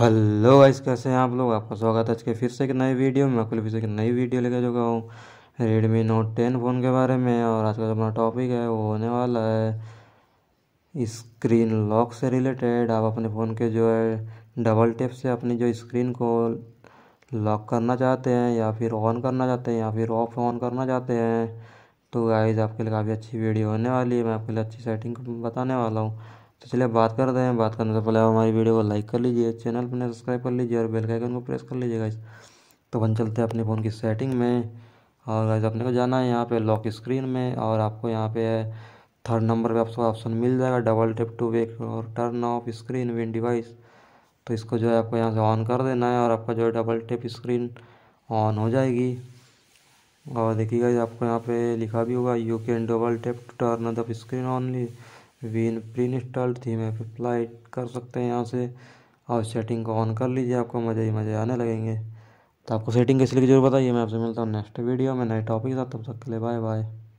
hello guys कैसे हैं आप लोग आपका स्वागत है आज के फिर से एक नई वीडियो में आपको फिर से एक नई वीडियो लेकर चुका हूँ रेडमी नोट टेन फ़ोन के बारे में और आज का जो अपना टॉपिक है वो होने वाला है स्क्रीन लॉक से रिलेटेड आप अपने फ़ोन के जो है डबल टेप से अपनी जो स्क्रीन को लॉक करना चाहते हैं या फिर ऑन करना चाहते हैं या फिर ऑफ ऑन करना चाहते हैं तो गाइज़ आपके लिए काफ़ी अच्छी वीडियो होने वाली है मैं आपके लिए अच्छी सेटिंग बताने वाला हूँ तो चलिए बात करते हैं बात करने से पहले हमारी वीडियो को लाइक कर लीजिए चैनल पर सब्सक्राइब कर लीजिए और बेल आइकन को प्रेस कर लीजिएगा तो अपन चलते हैं अपने फ़ोन की सेटिंग में और गाइज अपने को जाना है यहाँ पे लॉक स्क्रीन में और आपको यहाँ पे थर्ड नंबर पे आपको ऑप्शन मिल जाएगा डबल टिप टू वेक और turn off screen when device तो इसको जो है आपको यहाँ से ऑन कर देना है और आपका जो है डबल टिप स्क्रीन ऑन हो जाएगी और देखिएगा आपको यहाँ पे लिखा भी होगा you can double tap to turn off screen only when pre installed theme फिर अप्लाई कर सकते हैं यहाँ से और सेटिंग को ऑन कर लीजिए आपको मज़े ही मज़े आने लगेंगे तो आपको सेटिंग किस लिए जरूर बताइए मैं आपसे मिलता हूँ नेक्स्ट वीडियो में नए टॉपिक के साथ तब तक के लिए बाय बाय